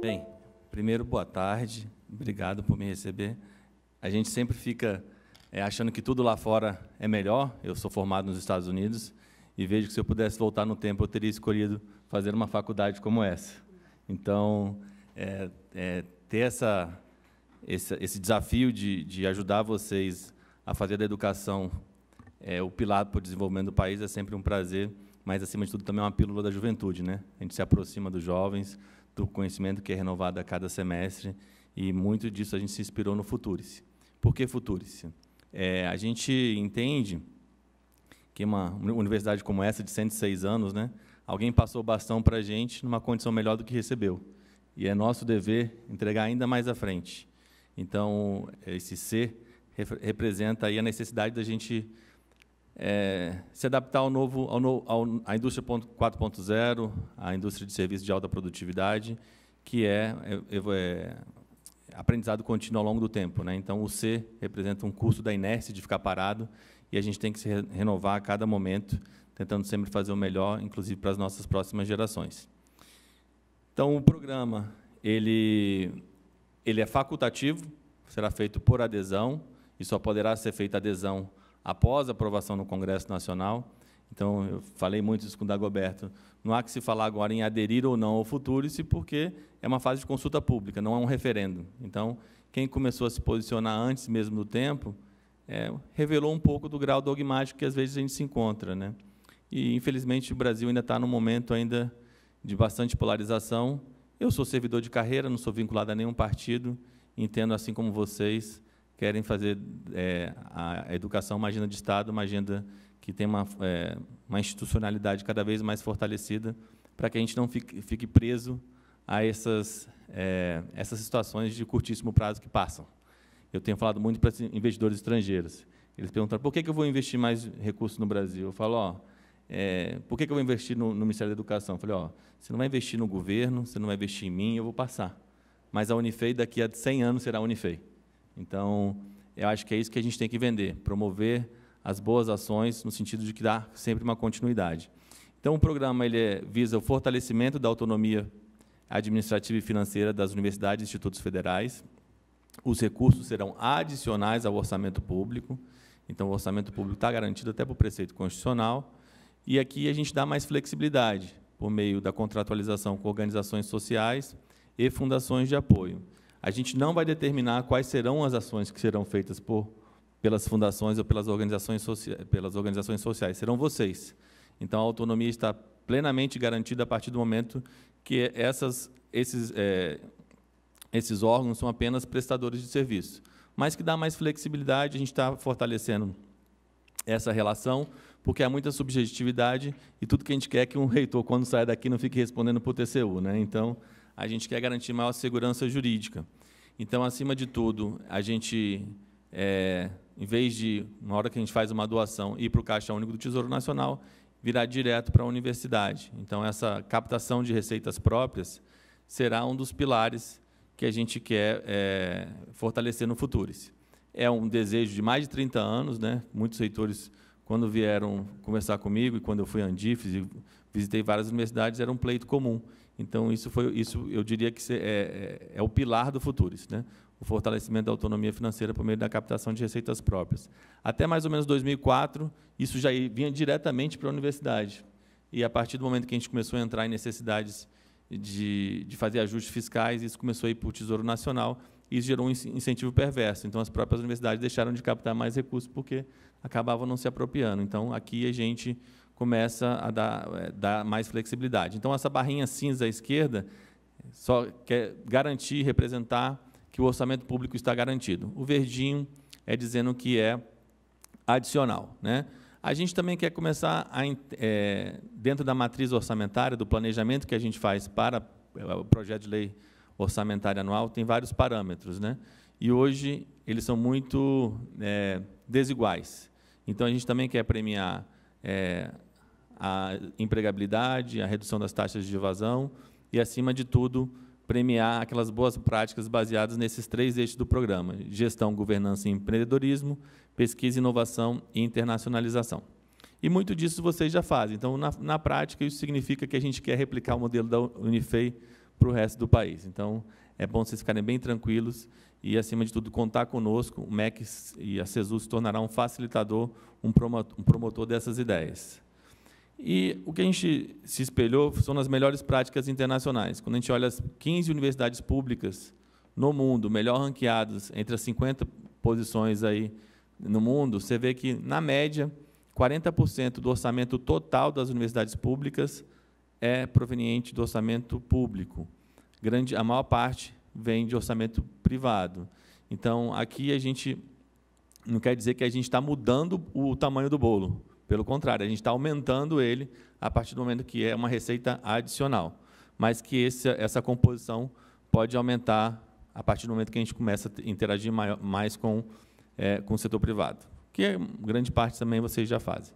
Bem, primeiro, boa tarde. Obrigado por me receber. A gente sempre fica é, achando que tudo lá fora é melhor. Eu sou formado nos Estados Unidos e vejo que se eu pudesse voltar no tempo, eu teria escolhido fazer uma faculdade como essa. Então, é, é, ter essa, esse, esse desafio de, de ajudar vocês a fazer da educação é, o pilar para o desenvolvimento do país é sempre um prazer, mas, acima de tudo, também é uma pílula da juventude. Né? A gente se aproxima dos jovens, do conhecimento que é renovado a cada semestre e muito disso a gente se inspirou no Futurice. Por que Futurice? É, a gente entende que uma universidade como essa, de 106 anos, né, alguém passou o bastão para a gente numa condição melhor do que recebeu. E é nosso dever entregar ainda mais à frente. Então, esse ser representa aí a necessidade da gente é, se adaptar ao novo, ao ao, à indústria 4.0, à indústria de serviços de alta produtividade, que é, é, é, é aprendizado contínuo ao longo do tempo. Né? Então, o C representa um custo da inércia de ficar parado e a gente tem que se re renovar a cada momento, tentando sempre fazer o melhor, inclusive para as nossas próximas gerações. Então, o programa ele, ele é facultativo, será feito por adesão e só poderá ser feita adesão após a aprovação no Congresso Nacional. Então, eu falei muito isso com o Dagoberto. Não há que se falar agora em aderir ou não ao Futurice, porque é uma fase de consulta pública, não é um referendo. Então, quem começou a se posicionar antes mesmo do tempo é, revelou um pouco do grau dogmático que às vezes a gente se encontra, né? E infelizmente o Brasil ainda está num momento ainda de bastante polarização. Eu sou servidor de carreira, não sou vinculado a nenhum partido. Entendo assim como vocês querem fazer é, a educação uma agenda de Estado, uma agenda que tem uma, é, uma institucionalidade cada vez mais fortalecida, para que a gente não fique, fique preso a essas, é, essas situações de curtíssimo prazo que passam. Eu tenho falado muito para investidores estrangeiros. Eles perguntam por que, eu vou investir mais recursos no Brasil? Eu falo, ó, é, por que, que eu vou investir no, no, Ministério da Educação? Eu falei, ó, você não vai investir no governo, você não vai investir em mim, eu vou passar. Mas a Unifei, daqui a 100 anos, será a Unifei. Então, eu acho que é isso que a gente tem que vender, promover as boas ações no sentido de que dá sempre uma continuidade. Então, o programa ele é, visa o fortalecimento da autonomia administrativa e financeira das universidades e institutos federais. Os recursos serão adicionais ao orçamento público, então o orçamento público está garantido até o preceito constitucional. E aqui a gente dá mais flexibilidade por meio da contratualização com organizações sociais e fundações de apoio a gente não vai determinar quais serão as ações que serão feitas por, pelas fundações ou pelas organizações, pelas organizações sociais, serão vocês. Então, a autonomia está plenamente garantida a partir do momento que essas, esses, é, esses órgãos são apenas prestadores de serviço, mas que dá mais flexibilidade, a gente está fortalecendo essa relação, porque há muita subjetividade e tudo que a gente quer é que um reitor, quando sai daqui, não fique respondendo para o TCU. Né? Então, a gente quer garantir maior segurança jurídica. Então, acima de tudo, a gente, é, em vez de, na hora que a gente faz uma doação, ir para o Caixa Único do Tesouro Nacional, virar direto para a universidade. Então, essa captação de receitas próprias será um dos pilares que a gente quer é, fortalecer no futuro. É um desejo de mais de 30 anos, né? muitos reitores, quando vieram conversar comigo, e quando eu fui à Andifes e visitei várias universidades, era um pleito comum. Então, isso, foi, isso eu diria que é, é, é o pilar do Futuris, né? o fortalecimento da autonomia financeira por meio da captação de receitas próprias. Até mais ou menos 2004, isso já vinha diretamente para a universidade. E a partir do momento que a gente começou a entrar em necessidades de, de fazer ajustes fiscais, isso começou a ir para o Tesouro Nacional, e isso gerou um incentivo perverso. Então, as próprias universidades deixaram de captar mais recursos porque acabavam não se apropriando. Então, aqui a gente começa a dar, é, dar mais flexibilidade. Então, essa barrinha cinza à esquerda só quer garantir, representar que o orçamento público está garantido. O verdinho é dizendo que é adicional. Né? A gente também quer começar, a, é, dentro da matriz orçamentária, do planejamento que a gente faz para é, o projeto de lei orçamentária anual, tem vários parâmetros. Né? E hoje eles são muito é, desiguais. Então, a gente também quer premiar é, a empregabilidade, a redução das taxas de evasão e, acima de tudo, premiar aquelas boas práticas baseadas nesses três eixos do programa: gestão, governança e empreendedorismo, pesquisa, inovação e internacionalização. E muito disso vocês já fazem. Então, na, na prática, isso significa que a gente quer replicar o modelo da Unifei para o resto do país. Então, é bom vocês ficarem bem tranquilos e, acima de tudo, contar conosco. O MEC e a CESU se tornarão um facilitador, um promotor dessas ideias. E o que a gente se espelhou são as melhores práticas internacionais. Quando a gente olha as 15 universidades públicas no mundo, melhor ranqueadas entre as 50 posições aí no mundo, você vê que, na média, 40% do orçamento total das universidades públicas é proveniente do orçamento público. Grande, a maior parte vem de orçamento privado. Então, aqui a gente não quer dizer que a gente está mudando o tamanho do bolo. Pelo contrário, a gente está aumentando ele a partir do momento que é uma receita adicional, mas que esse, essa composição pode aumentar a partir do momento que a gente começa a interagir mais com, é, com o setor privado, que é grande parte também vocês já fazem.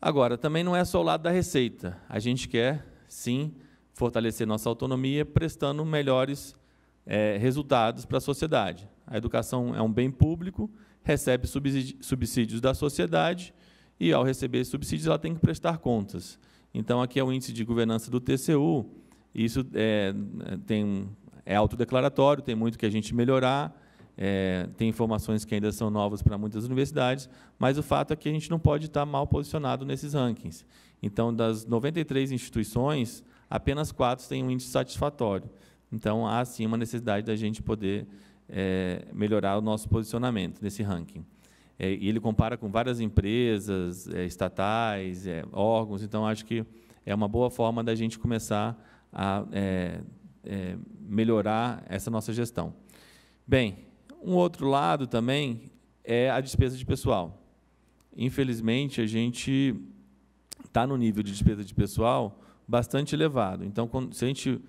Agora, também não é só o lado da receita. A gente quer, sim, fortalecer nossa autonomia, prestando melhores é, resultados para a sociedade. A educação é um bem público, recebe subsídios da sociedade e, ao receber subsídios, ela tem que prestar contas. Então, aqui é o índice de governança do TCU, isso é, tem, é autodeclaratório, tem muito que a gente melhorar, é, tem informações que ainda são novas para muitas universidades, mas o fato é que a gente não pode estar mal posicionado nesses rankings. Então, das 93 instituições, apenas quatro têm um índice satisfatório. Então, há sim uma necessidade da gente poder é, melhorar o nosso posicionamento nesse ranking. É, e ele compara com várias empresas é, estatais, é, órgãos, então acho que é uma boa forma da gente começar a é, é, melhorar essa nossa gestão. Bem, um outro lado também é a despesa de pessoal. Infelizmente, a gente está no nível de despesa de pessoal bastante elevado. Então, se a gente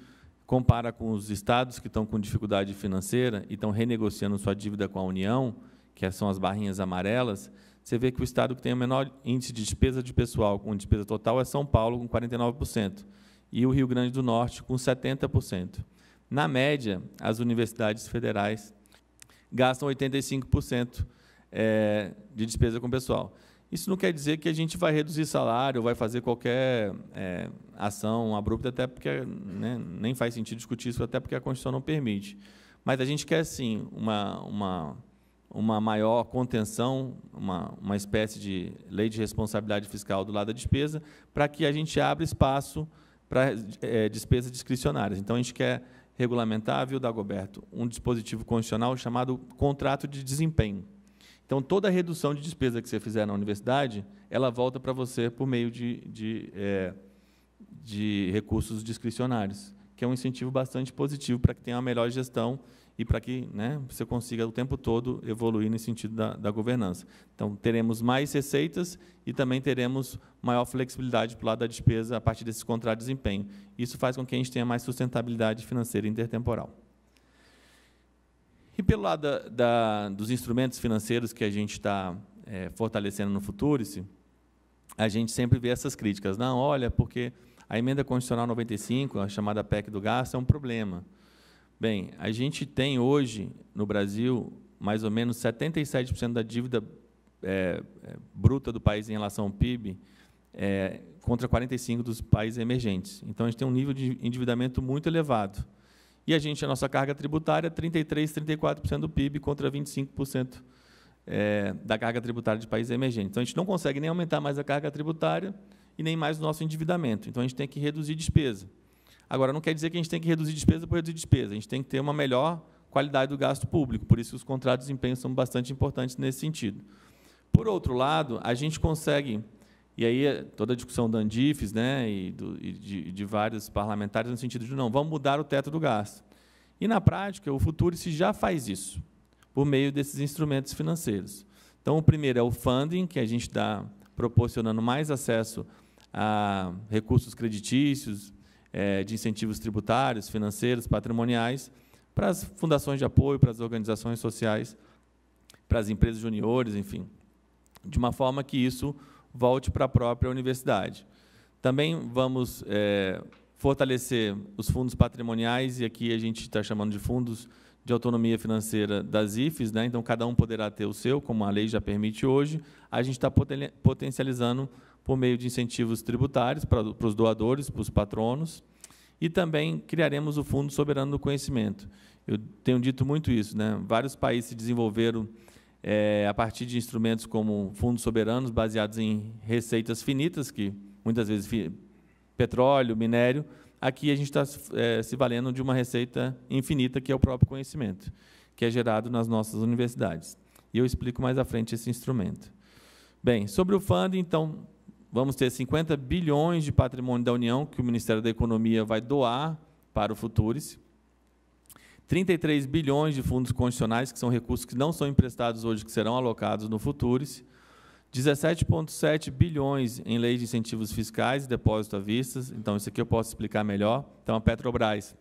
compara com os estados que estão com dificuldade financeira e estão renegociando sua dívida com a União, que são as barrinhas amarelas, você vê que o estado que tem o menor índice de despesa de pessoal com despesa total é São Paulo, com 49%, e o Rio Grande do Norte, com 70%. Na média, as universidades federais gastam 85% eh, de despesa com pessoal. Isso não quer dizer que a gente vai reduzir salário, vai fazer qualquer é, ação abrupta, até porque né, nem faz sentido discutir isso, até porque a Constituição não permite. Mas a gente quer, sim, uma, uma uma maior contenção, uma, uma espécie de lei de responsabilidade fiscal do lado da despesa, para que a gente abra espaço para é, despesas discricionárias. Então, a gente quer regulamentar, viu, Dagoberto, um dispositivo constitucional chamado contrato de desempenho. Então, toda redução de despesa que você fizer na universidade, ela volta para você por meio de, de, é, de recursos discricionários, que é um incentivo bastante positivo para que tenha uma melhor gestão e para que né, você consiga o tempo todo evoluir no sentido da, da, governança. Então, teremos mais receitas e também teremos maior flexibilidade para o lado da despesa a partir desse contrato de desempenho. Isso faz com que a gente tenha mais sustentabilidade financeira intertemporal. E pelo lado da, da, dos instrumentos financeiros que a gente está é, fortalecendo no Futurice, a gente sempre vê essas críticas. Não, olha, porque a emenda constitucional 95, a chamada PEC do gasto, é um problema. Bem, a gente tem hoje no Brasil mais ou menos 77% da dívida é, é, bruta do país em relação ao PIB é, contra 45 dos países emergentes. Então a gente tem um nível de endividamento muito elevado. E a gente a nossa carga tributária 33, 34% do PIB contra 25% é, da carga tributária de países emergentes. Então a gente não consegue nem aumentar mais a carga tributária e nem mais o nosso endividamento. Então a gente tem que reduzir despesa. Agora, não quer dizer que a gente tem que reduzir despesa por reduzir despesa. A gente tem que ter uma melhor qualidade do gasto público. Por isso, os contratos de desempenho são bastante importantes nesse sentido. Por outro lado, a gente consegue, e aí é toda a discussão da Andifes né, e, do, e de, de, vários parlamentares, no sentido de, não, vamos mudar o teto do gasto. E, na prática, o se já faz isso, por meio desses instrumentos financeiros. Então, o primeiro é o funding, que a gente está proporcionando mais acesso a recursos creditícios, é, de incentivos tributários, financeiros, patrimoniais, para as fundações de apoio, para as organizações sociais, para as empresas juniores, enfim, de uma forma que isso volte para a própria universidade. Também vamos é, fortalecer os fundos patrimoniais, e aqui a gente está chamando de fundos de autonomia financeira das IFES, né? então cada um poderá ter o seu, como a lei já permite hoje, a gente está poten potencializando por meio de incentivos tributários para, para os doadores, para os patronos, e também criaremos o Fundo Soberano do Conhecimento. Eu tenho dito muito isso, né? vários países se desenvolveram é, a partir de instrumentos como fundos soberanos baseados em receitas finitas, que muitas vezes petróleo, minério, aqui a gente está é, se valendo de uma receita infinita, que é o próprio conhecimento, que é gerado nas nossas universidades. E eu explico mais à frente esse instrumento. Bem, sobre o fundo, então, Vamos ter 50 bilhões de patrimônio da União que o Ministério da Economia vai doar para o Futures. 33 bilhões de fundos condicionais que são recursos que não são emprestados hoje, que serão alocados no Futures. 17,7 bilhões em leis de incentivos fiscais e depósito à vista. Então, isso aqui eu posso explicar melhor. Então, a Petrobras,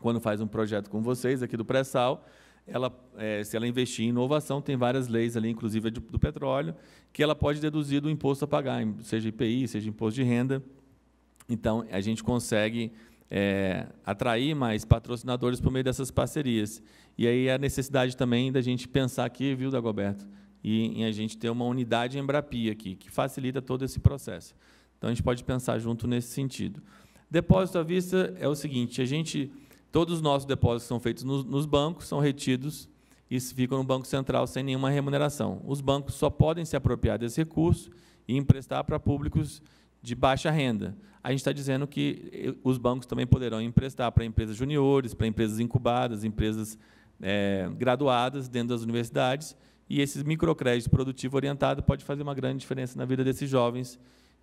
quando faz um projeto com vocês aqui do pré-sal, ela, é, se ela investir em inovação, tem várias leis ali, inclusive do, do petróleo, que ela pode deduzir do imposto a pagar, seja IPI, seja imposto de renda. Então, a gente consegue é, atrair mais patrocinadores por meio dessas parcerias. E aí a necessidade também da gente pensar aqui, viu, Dagoberto, e em a gente ter uma unidade Embrapi aqui, que facilita todo esse processo. Então, a gente pode pensar junto nesse sentido. Depósito à vista é o seguinte, a gente Todos os nossos depósitos são feitos nos, nos bancos, são retidos e ficam no Banco Central sem nenhuma remuneração. Os bancos só podem se apropriar desse recurso e emprestar para públicos de baixa renda. A gente está dizendo que eh, os bancos também poderão emprestar para empresas juniores, para empresas incubadas, empresas é, graduadas dentro das universidades, e esses microcrédito produtivo orientado pode fazer uma grande diferença na vida desses jovens,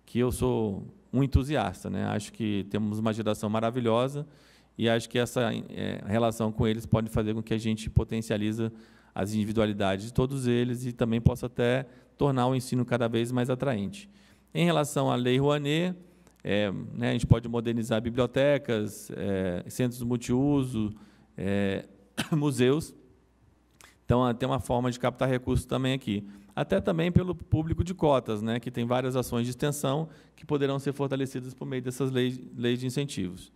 que eu sou um entusiasta. Né? Acho que temos uma geração maravilhosa, e acho que essa é, relação com eles pode fazer com que a gente potencializa as individualidades de todos eles e também possa até tornar o ensino cada vez mais atraente. Em relação à Lei Rouanet, é, né, a gente pode modernizar bibliotecas, é, centros multiuso, é, museus. Então, ah, tem uma forma de captar recursos também aqui. Até também pelo público de cotas, né, que tem várias ações de extensão que poderão ser fortalecidas por meio dessas leis, leis de incentivos.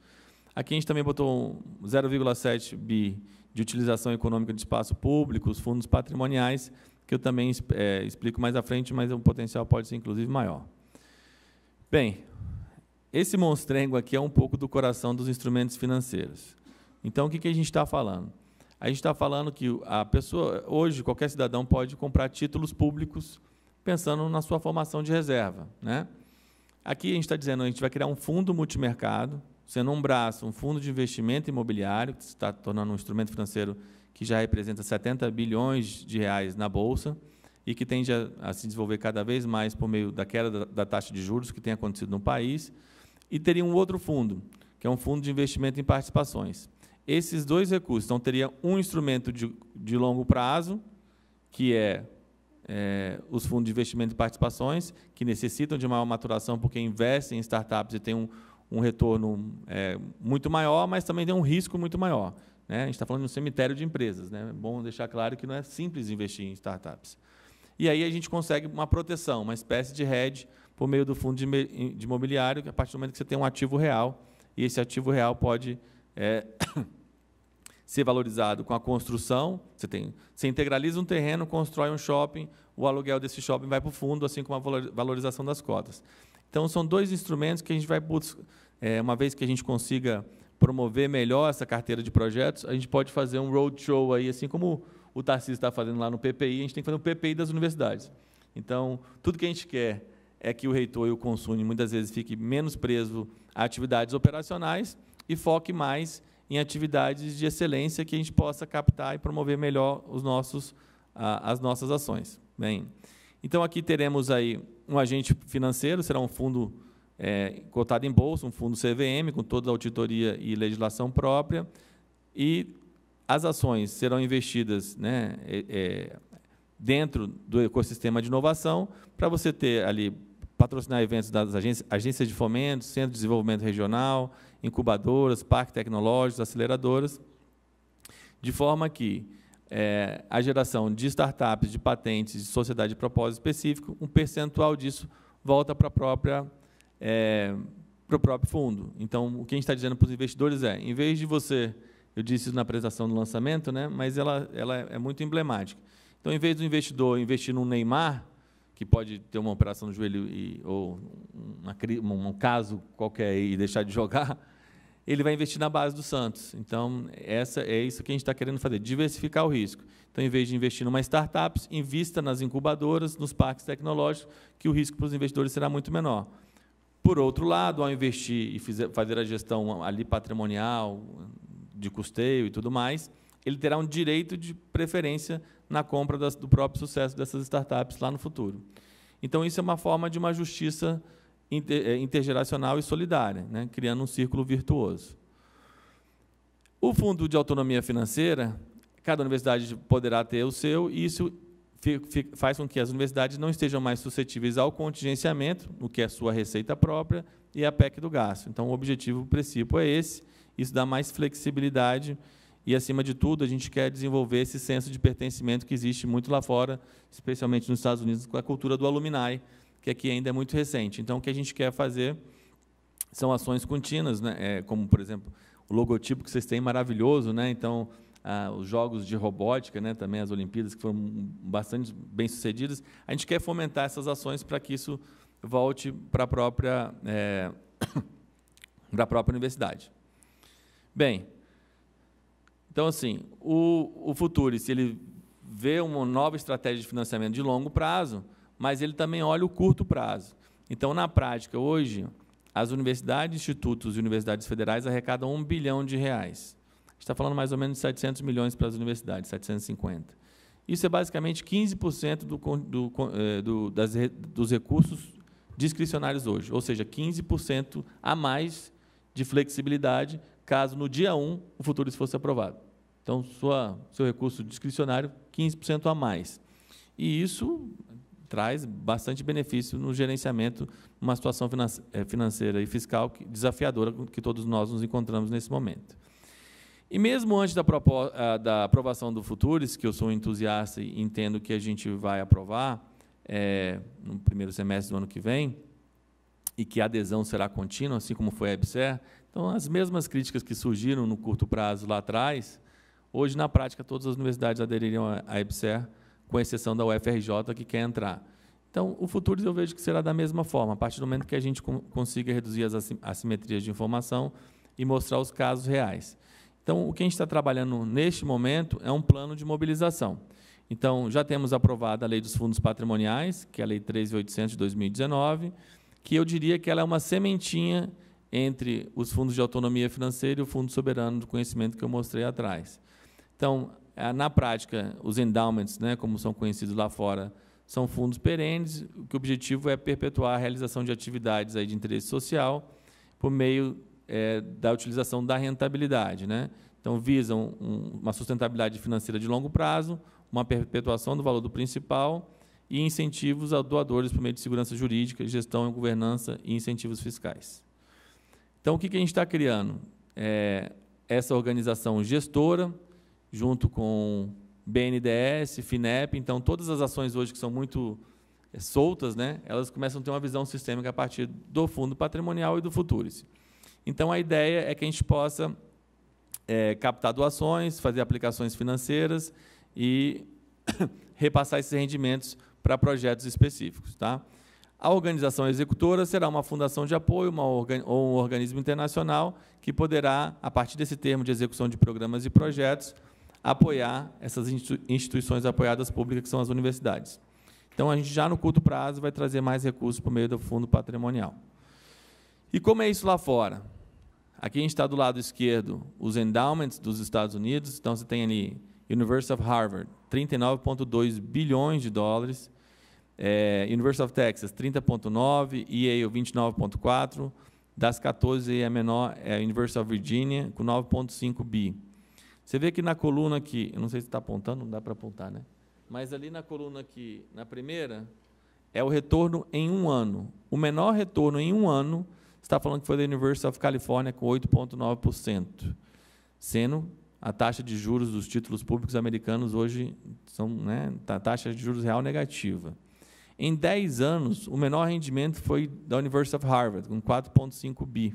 Aqui a gente também botou 0,7 bi de utilização econômica de espaço público, os fundos patrimoniais, que eu também é, explico mais à frente, mas o potencial pode ser inclusive maior. Bem, esse monstrengo aqui é um pouco do coração dos instrumentos financeiros. Então, o que, que a gente está falando? A gente está falando que a pessoa, hoje, qualquer cidadão pode comprar títulos públicos pensando na sua formação de reserva. Né? Aqui a gente está dizendo, que a gente vai criar um fundo multimercado, sendo um braço, um fundo de investimento imobiliário, que se está tornando um instrumento financeiro que já representa 70 bilhões de reais na Bolsa e que tende a, a se desenvolver cada vez mais por meio da queda da, da taxa de juros que tem acontecido no país. E teria um outro fundo, que é um fundo de investimento em participações. Esses dois recursos, então, teria um instrumento de, de longo prazo, que é é, os fundos de investimento em participações, que necessitam de maior maturação porque investem em startups e têm um, um retorno é, muito maior, mas também tem um risco muito maior. Né? A gente está falando de um cemitério de empresas. Né? É bom deixar claro que não é simples investir em startups. E aí a gente consegue uma proteção, uma espécie de hedge por meio do fundo de, de imobiliário, a partir do momento que você tem um ativo real, e esse ativo real pode é, ser valorizado com a construção. Você, tem, você integraliza um terreno, constrói um shopping, o aluguel desse shopping vai para o fundo, assim como a valorização das cotas. Então, são dois instrumentos que a gente vai, é, uma vez que a gente consiga promover melhor essa carteira de projetos, a gente pode fazer um roadshow aí, assim como o Tarcísio está fazendo lá no PPI, a gente tem que fazer um PPI das universidades. Então, tudo que a gente quer é que o reitor e o consumo muitas vezes fiquem menos preso a atividades operacionais e foque mais em atividades de excelência que a gente possa captar e promover melhor os nossos, as nossas ações. Bem, então aqui teremos aí um agente financeiro, será um fundo é, cotado em bolsa, um fundo CVM, com toda a auditoria e legislação própria, e as ações serão investidas né, é, é dentro do ecossistema de inovação, para você ter ali, patrocinar eventos das agências, agências de fomento, centro de desenvolvimento regional, incubadoras, parques tecnológicos, aceleradoras, de forma que é, a geração de startups, de patentes, de sociedade de propósito específico, um percentual disso volta para a própria é, para o próprio fundo. Então, o que a gente está dizendo para os investidores é, em vez de você, eu disse isso na apresentação do lançamento, né, mas ela, ela é, é muito emblemática. Então, em vez do investidor investir num Neymar, que pode ter uma operação no joelho e, ou uma, um caso qualquer e deixar de jogar, ele vai investir na base do Santos. Então, essa é isso que a gente está querendo fazer, diversificar o risco. Então, em vez de investir numa startups, invista nas incubadoras, nos parques tecnológicos, que o risco para os investidores será muito menor. Por outro lado, ao investir e fazer a gestão ali patrimonial, de custeio e tudo mais, ele terá um direito de preferência na compra das, do próprio sucesso dessas startups lá no futuro. Então, isso é uma forma de uma justiça eh, intergeracional e solidária, né? criando um círculo virtuoso. O Fundo de Autonomia Financeira, cada universidade poderá ter o seu, e isso faz com que as universidades não estejam mais suscetíveis ao contingenciamento, o que é sua receita própria, e a PEC do gasto. Então, o objetivo, principal princípio é esse, isso dá mais flexibilidade e, acima de tudo, a gente quer desenvolver esse senso de pertencimento que existe muito lá fora, especialmente nos Estados Unidos, com a cultura do alumni, que aqui ainda é muito recente. Então, o que a gente quer fazer são ações contínuas, né? É, como, por exemplo, o logotipo que vocês têm maravilhoso, né? Então, ah, os jogos de robótica, né? também as Olimpíadas, que foram bastante bem-sucedidas. A gente quer fomentar essas ações para que isso volte para a própria, é, própria universidade. Bem, então, assim, o, o Futuris, ele vê uma nova estratégia de financiamento de longo prazo, mas ele também olha o curto prazo. Então, na prática, hoje, as universidades, institutos e universidades federais arrecadam um bilhão de reais. A gente está falando mais ou menos de 700 milhões para as universidades, 750. Isso é basicamente 15% do, do, eh, do, das, dos recursos discricionários hoje, ou seja, 15% a mais de flexibilidade caso no dia 1 o futuro fosse aprovado. Então, sua, seu recurso discricionário, 15% a mais. E isso traz bastante benefício no gerenciamento uma situação eh, financeira e fiscal desafiadora que todos nós nos encontramos nesse momento. E mesmo antes da, ah, da aprovação do Futures, que eu sou entusiasta e entendo que a gente vai aprovar é, no primeiro semestre do ano que vem, e que a adesão será contínua, assim como foi a EBSER, então as mesmas críticas que surgiram no curto prazo lá atrás, hoje, na prática, todas as universidades adeririam à EBSER, com exceção da UFRJ que quer entrar. Então, o futuro eu vejo que será da mesma forma, a partir do momento que a gente consiga reduzir as assimetrias de informação e mostrar os casos reais. Então, o que a gente está trabalhando neste momento é um plano de mobilização. Então, já temos aprovada a Lei dos Fundos Patrimoniais, que é a Lei 13.800 de 2019, que eu diria que ela é uma sementinha entre os fundos de autonomia financeira e o Fundo Soberano do Conhecimento que eu mostrei atrás. Então, é, na prática, os endowments, né, como são conhecidos lá fora, são fundos perenes, que o objetivo é perpetuar a realização de atividades aí de interesse social por meio é, da utilização da rentabilidade. Né? Então, visam um, uma sustentabilidade financeira de longo prazo, uma perpetuação do valor do principal e incentivos a doadores por meio de segurança jurídica, gestão e governança e incentivos fiscais. Então, o que, que a gente está criando? É, essa organização gestora, junto com BNDES, FINEP, então todas as ações hoje que são muito eh, soltas, né, elas começam a ter uma visão sistêmica a partir do fundo patrimonial e do Futures. Então a ideia é que a gente possa é, captar doações, fazer aplicações financeiras e repassar esses rendimentos para projetos específicos. Tá? A organização executora será uma fundação de apoio uma ou um organismo internacional que poderá, a partir desse termo de execução de programas e projetos, apoiar essas instituições apoiadas públicas, que são as universidades. Então, a gente já no curto prazo vai trazer mais recursos por meio do fundo patrimonial. E como é isso lá fora? Aqui a gente está do lado esquerdo os endowments dos Estados Unidos, então você tem ali University of Harvard, 39,2 bilhões de dólares, é, University of Texas, 30,9, Yale, 29,4, das 14, a menor é a University of Virginia, com 9,5 bi. Você vê que na coluna aqui, não sei se está apontando, não dá para apontar, né? Mas ali na coluna que na primeira, é o retorno em um ano. O menor retorno em um ano está falando que foi da University of California com 8,9%, sendo a taxa de juros dos títulos públicos americanos hoje são né, a tá, taxa de juros real negativa. Em 10 anos, o menor rendimento foi da University of Harvard, com 4,5 bi,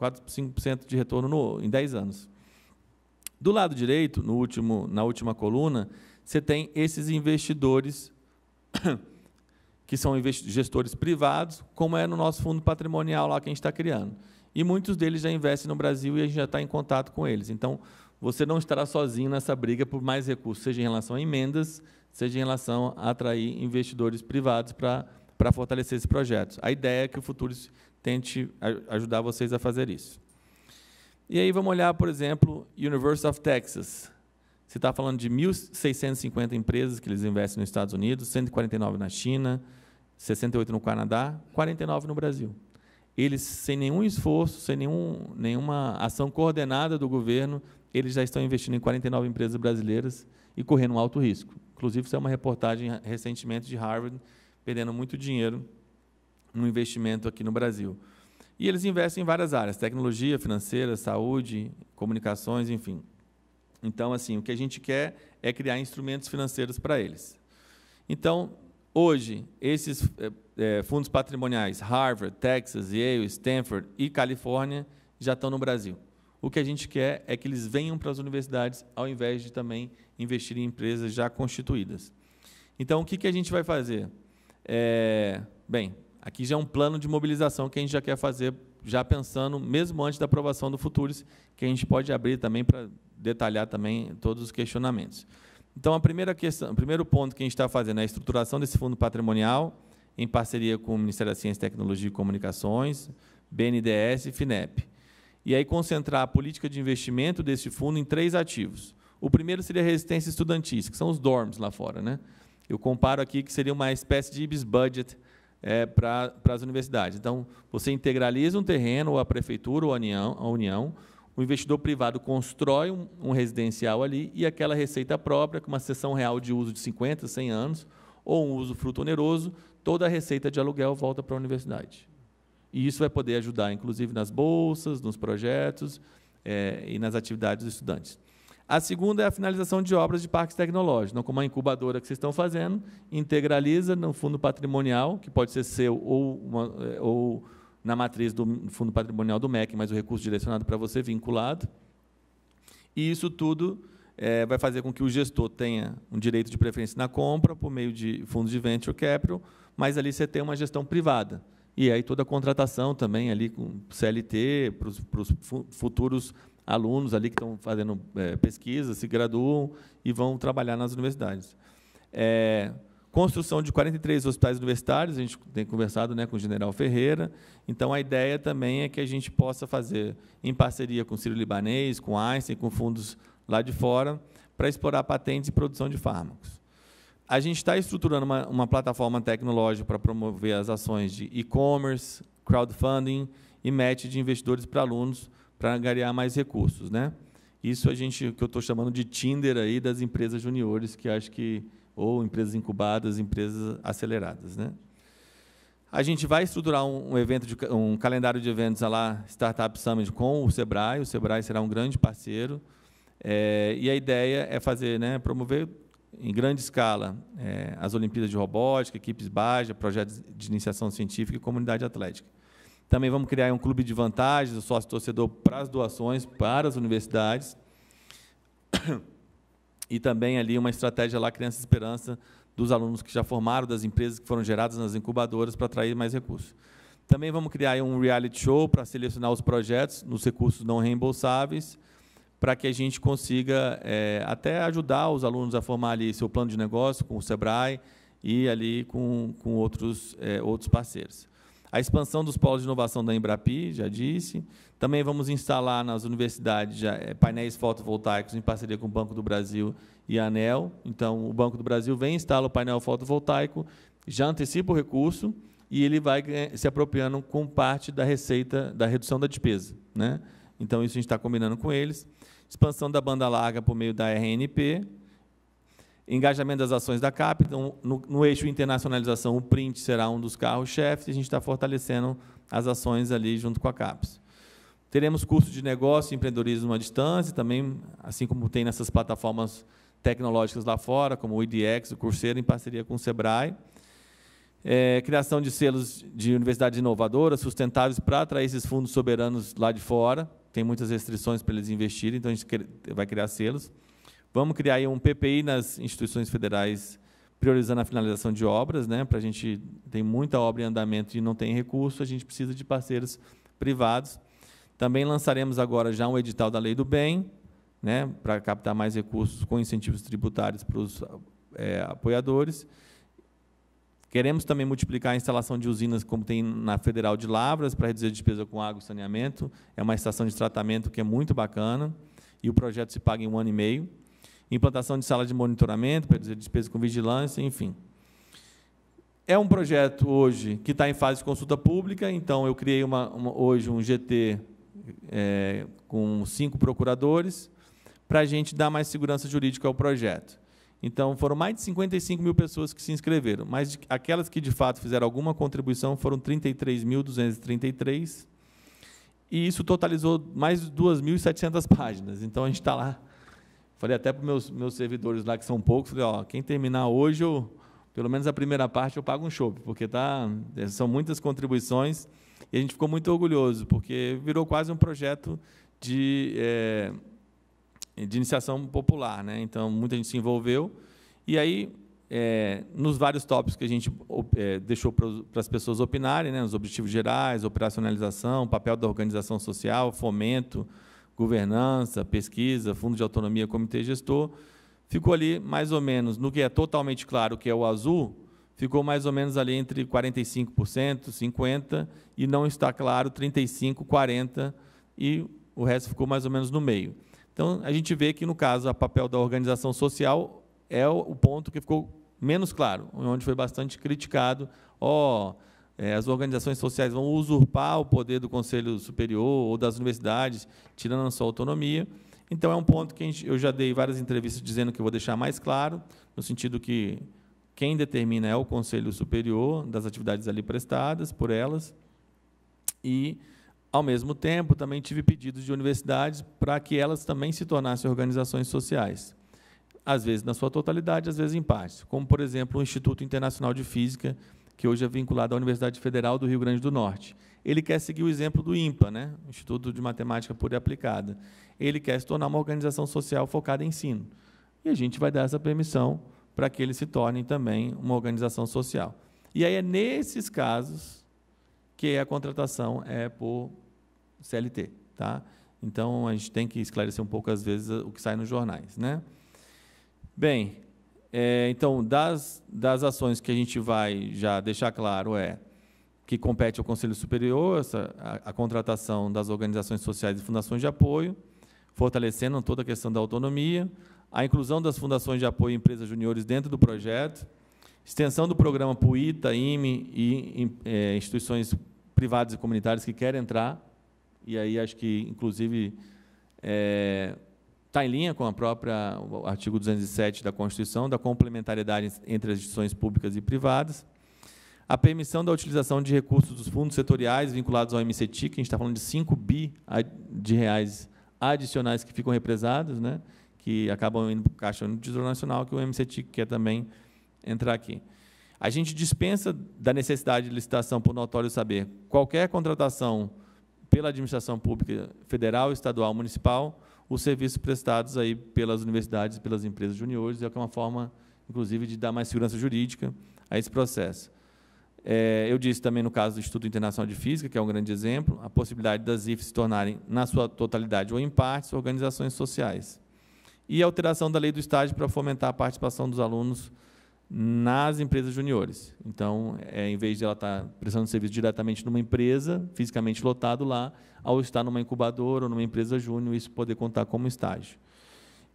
4,5% de retorno no, em 10 anos. Do lado direito, no último, na última coluna, você tem esses investidores que são gestores privados, como é no nosso fundo patrimonial lá que a gente está criando. E muitos deles já investem no Brasil e a gente já está em contato com eles. Então, você não estará sozinho nessa briga por mais recursos, seja em relação a emendas, seja em relação a atrair investidores privados para, para fortalecer esses projetos. A ideia é que o Futuros tente ajudar vocês a fazer isso. E aí vamos olhar, por exemplo, University of Texas. Você está falando de 1.650 empresas que eles investem nos Estados Unidos, 149 na China, 68 no Canadá, 49 no Brasil. Eles, sem nenhum esforço, sem nenhum, nenhuma ação coordenada do governo, eles já estão investindo em 49 empresas brasileiras e correndo um alto risco. Inclusive, isso é uma reportagem recentemente de Harvard, perdendo muito dinheiro no investimento aqui no Brasil. E eles investem em várias áreas: tecnologia, financeira, saúde, comunicações, enfim. Então, assim, o que a gente quer é criar instrumentos financeiros para eles. Então, hoje, esses é, fundos patrimoniais, Harvard, Texas, Yale, Stanford e Califórnia, já estão no Brasil. O que a gente quer é que eles venham para as universidades, ao invés de também investir em empresas já constituídas. Então, o que, que a gente vai fazer? É, bem, Aqui já é um plano de mobilização que a gente já quer fazer, já pensando, mesmo antes da aprovação do Futures, que a gente pode abrir também para detalhar também todos os questionamentos. Então, a primeira questão, o primeiro ponto que a gente está fazendo é a estruturação desse fundo patrimonial, em parceria com o Ministério da Ciência, Tecnologia e Comunicações, BNDES e FINEP. E aí concentrar a política de investimento desse fundo em três ativos. O primeiro seria a resistência estudantis, que são os dorms lá fora. Né? Eu comparo aqui que seria uma espécie de ibs budget é, para as universidades. Então, você integraliza um terreno, ou a prefeitura, ou a União, a União o investidor privado constrói um, um, residencial ali e aquela receita própria, com uma sessão real de uso de 50, 100 anos, ou um uso fruto oneroso, toda a receita de aluguel volta para a universidade. E isso vai poder ajudar, inclusive, nas bolsas, nos projetos é, e nas atividades dos estudantes. A segunda é a finalização de obras de parques tecnológicos, não como a incubadora que vocês estão fazendo, integraliza no fundo patrimonial, que pode ser seu ou, uma, eh, ou na matriz do fundo patrimonial do MEC, mas o recurso direcionado para você, vinculado. E isso tudo é, vai fazer com que o gestor tenha um direito de preferência na compra por meio de fundos de venture capital, mas ali você tem uma gestão privada. E aí toda a contratação também ali com CLT, para os, para os futuros alunos ali que estão fazendo é, pesquisa, se graduam e vão trabalhar nas universidades. É, construção de 43 hospitais universitários, a gente tem conversado né, com o general Ferreira, então a ideia também é que a gente possa fazer, em parceria com o Ciro Libanês, com Einstein, com fundos lá de fora, para explorar patentes e produção de fármacos. A gente está estruturando uma, uma plataforma tecnológica para promover as ações de e-commerce, crowdfunding e match de investidores para alunos, para angariar mais recursos, né? Isso a gente que eu estou chamando de Tinder aí das empresas juniores, que acho que ou empresas incubadas, empresas aceleradas, né? A gente vai estruturar um, evento de, um calendário de eventos lá Startup Summit com o Sebrae, o Sebrae será um grande parceiro. É, e a ideia é fazer, né, promover em grande escala é, as Olimpíadas de Robótica, equipes Baja, projetos de iniciação científica e comunidade atlética. Também vamos criar um clube de vantagens, o sócio torcedor para as doações, para as universidades. E também ali uma estratégia lá, Criança Esperança, dos alunos que já formaram, das empresas que foram geradas nas incubadoras para atrair mais recursos. Também vamos criar um reality show para selecionar os projetos nos recursos não reembolsáveis, para que a gente consiga é, até ajudar os alunos a formar ali seu plano de negócio com o SEBRAE e ali com, com outros, é, outros parceiros. A expansão dos polos de inovação da Embrapi, já disse. Também vamos instalar nas universidades eh, painéis fotovoltaicos em parceria com o Banco do Brasil e a ANEL. Então, o Banco do Brasil vem, instala o painel fotovoltaico, já antecipa o recurso e ele vai se apropriando com parte da receita da redução da despesa. Né? Então, isso a gente está combinando com eles. Expansão da banda larga por meio da RNP, Engajamento das ações da CAP, então, no, no eixo internacionalização, o print será um dos carros-chefes, e a gente está fortalecendo as ações ali junto com a CAPES. Teremos curso de negócio e empreendedorismo à distância, também, assim como tem nessas plataformas tecnológicas lá fora, como o IDX, o Curseiro, em parceria com o SEBRAE. É, criação de selos de universidades inovadoras, sustentáveis, para atrair esses fundos soberanos lá de fora. Tem muitas restrições para eles investirem, então a gente vai criar selos. Vamos criar aí um PPI nas instituições federais, priorizando a finalização de obras, né? Para a gente tem muita obra em andamento e não tem recurso, a gente precisa de parceiros privados. Também lançaremos agora já um edital da Lei do Bem, né? Para captar mais recursos com incentivos tributários para os é, apoiadores. Queremos também multiplicar a instalação de usinas, como tem na Federal de Lavras, para reduzir a despesa com água e saneamento. É uma estação de tratamento que é muito bacana e o projeto se paga em um ano e meio implantação de sala de monitoramento para reduzir despesas com vigilância, enfim. É um projeto hoje que está em fase de consulta pública, então eu criei uma, uma, hoje um GT é, com cinco procuradores para a gente dar mais segurança jurídica ao projeto. Então, foram mais de 55 mil pessoas que se inscreveram, mas de, aquelas que de fato fizeram alguma contribuição foram 33.233, e isso totalizou mais de 2.700 páginas. Então, a gente está lá Falei até para os meus, meus servidores lá, que são poucos, falei, ó, quem terminar hoje, eu, pelo menos a primeira parte, eu pago um show, porque tá, é, são muitas contribuições e a gente ficou muito orgulhoso, porque virou quase um projeto de, é, de iniciação popular. Né? Então, muita gente se envolveu. E aí, é, nos vários tópicos que a gente é, deixou para as pessoas opinarem, né? os objetivos gerais, operacionalização, papel da organização social, fomento, governança, pesquisa, fundo de autonomia, comitê gestor, ficou ali mais ou menos, no que é totalmente claro, que é o azul, ficou mais ou menos ali entre 45%, 50%, e não está claro, 35%, 40%, e o resto ficou mais ou menos no meio. Então, a gente vê que, no caso, o papel da organização social é o ponto que ficou menos claro, onde foi bastante criticado. Ó, oh, é, as organizações sociais vão usurpar o poder do Conselho Superior ou das universidades, tirando a sua autonomia. Então, é um ponto que gente, eu já dei várias entrevistas dizendo que eu vou deixar mais claro, no sentido que quem determina é o Conselho Superior das atividades ali prestadas por elas. E, ao mesmo tempo, também tive pedidos de universidades para que elas também se tornassem organizações sociais. Às vezes na sua totalidade, às vezes em parte, Como, por exemplo, o Instituto Internacional de Física, que hoje é vinculado à Universidade Federal do Rio Grande do Norte. Ele quer seguir o exemplo do IMPA, né? Instituto de Matemática Pura e Aplicada. Ele quer se tornar uma organização social focada em ensino. E a gente vai dar essa permissão para que ele se torne também uma organização social. E aí é nesses casos que a contratação é por CLT, tá? Então a gente tem que esclarecer um pouco às vezes o que sai nos jornais, né? Bem, é, então, das, das ações que a gente vai já deixar claro é que compete ao Conselho Superior essa, a, a contratação das organizações sociais e fundações de apoio, fortalecendo toda a questão da autonomia, a inclusão das fundações de apoio e empresas juniores dentro do projeto, extensão do programa PUITA, IME e em, é, instituições privadas e comunitárias que querem entrar, e aí acho que, inclusive, é, Está em linha com a própria o artigo 207 da Constituição, da complementariedade entre as instituições públicas e privadas. A permissão da utilização de recursos dos fundos setoriais vinculados ao MCTIC, a gente está falando de 5 bi de reais adicionais que ficam represados, né, que acabam indo para o Caixa do Tesouro Nacional, que o MCTIC quer também entrar aqui. A gente dispensa da necessidade de licitação por notório saber qualquer contratação pela administração pública federal, estadual, municipal, os serviços prestados aí pelas universidades e pelas empresas juniores, é uma forma, inclusive, de dar mais segurança jurídica a esse processo. É, eu disse também no caso do Instituto Internacional de Física, que é um grande exemplo, a possibilidade das IFs se tornarem, na sua totalidade ou em partes, organizações sociais. E a alteração da lei do estágio para fomentar a participação dos alunos nas empresas juniores. Então, é, em vez de ela estar tá prestando serviço diretamente numa empresa, fisicamente lotado lá, ao estar numa incubadora ou numa empresa júnior, isso poder contar como estágio.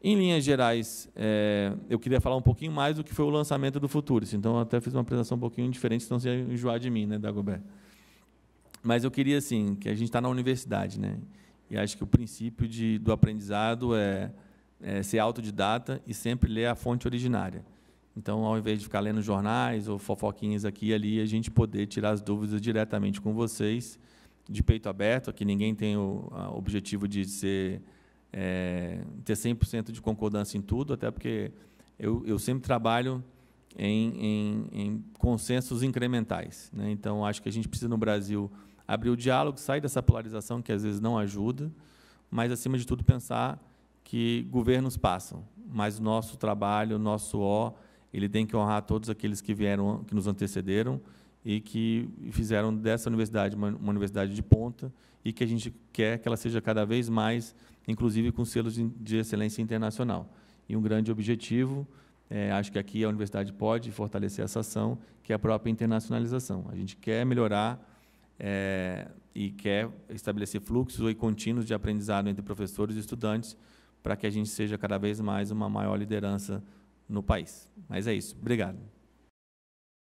Em linhas gerais, é, eu queria falar um pouquinho mais do que foi o lançamento do Futuris. Assim. Então, eu até fiz uma apresentação um pouquinho diferente, senão você ia enjoar de mim, né, Dagobert? Mas eu queria, assim, que a gente está na universidade, né? E acho que o princípio de, do aprendizado é, é ser autodidata e sempre ler a fonte originária. Então, ao invés de ficar lendo jornais ou fofoquinhas aqui e ali, a gente poder tirar as dúvidas diretamente com vocês, de peito aberto, aqui ninguém tem o objetivo de ser, é, ter 100% de concordância em tudo, até porque eu, eu sempre trabalho em, em, em consensos incrementais. Né? Então, acho que a gente precisa, no Brasil, abrir o diálogo, sair dessa polarização que às vezes não ajuda, mas, acima de tudo, pensar que governos passam, mas nosso trabalho, nosso ó, ele tem que honrar todos aqueles que vieram, que nos antecederam e que fizeram dessa universidade uma, uma universidade de ponta e que a gente quer que ela seja cada vez mais, inclusive com selos de, de excelência internacional. E um grande objetivo, é, acho que aqui a universidade pode fortalecer essa ação, que é a própria internacionalização. A gente quer melhorar é, e quer estabelecer fluxos e contínuos de aprendizado entre professores e estudantes para que a gente seja cada vez mais uma maior liderança no país. Mas é isso. Obrigado.